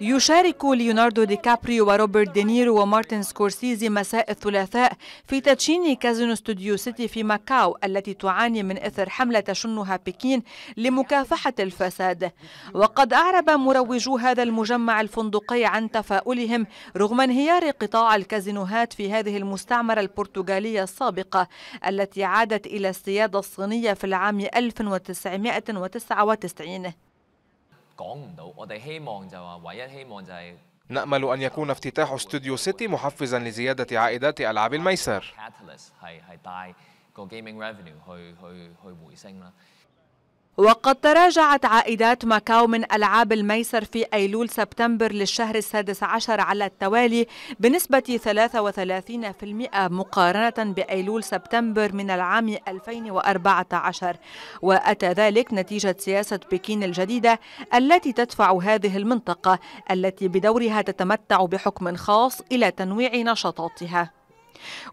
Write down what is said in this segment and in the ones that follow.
يشارك ليوناردو دي كابريو وروبرت دينيرو ومارتن سكورسيزي مساء الثلاثاء في تدشين كازينو ستوديو سيتي في ماكاو التي تعاني من إثر حملة تشنها بكين لمكافحة الفساد وقد أعرب مروجو هذا المجمع الفندقي عن تفاؤلهم رغم انهيار قطاع الكازينوهات في هذه المستعمرة البرتغالية السابقة التي عادت إلى السيادة الصينية في العام 1999 نأمل أن يكون افتتاح استوديو سيتي محفزا لزيادة عائدات ألعاب الميسر. وقد تراجعت عائدات ماكاو من ألعاب الميسر في أيلول سبتمبر للشهر السادس عشر على التوالي بنسبة 33% مقارنة بأيلول سبتمبر من العام 2014 وأتى ذلك نتيجة سياسة بكين الجديدة التي تدفع هذه المنطقة التي بدورها تتمتع بحكم خاص إلى تنويع نشاطاتها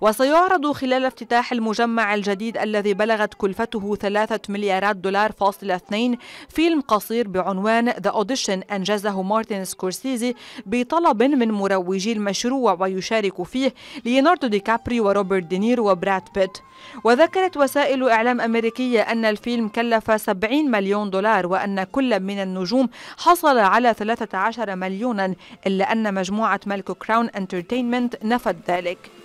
وسيعرض خلال افتتاح المجمع الجديد الذي بلغت كلفته 3 مليارات دولار فاصل اثنين فيلم قصير بعنوان ذا أوديشن أنجزه مارتن سكورسيزي بطلب من مروجي المشروع ويشارك فيه ليوناردو دي كابري وروبرت دينير وبراد بيت وذكرت وسائل إعلام أمريكية أن الفيلم كلف 70 مليون دولار وأن كل من النجوم حصل على 13 مليونا إلا أن مجموعة ملك كراون انترتينمنت نفت ذلك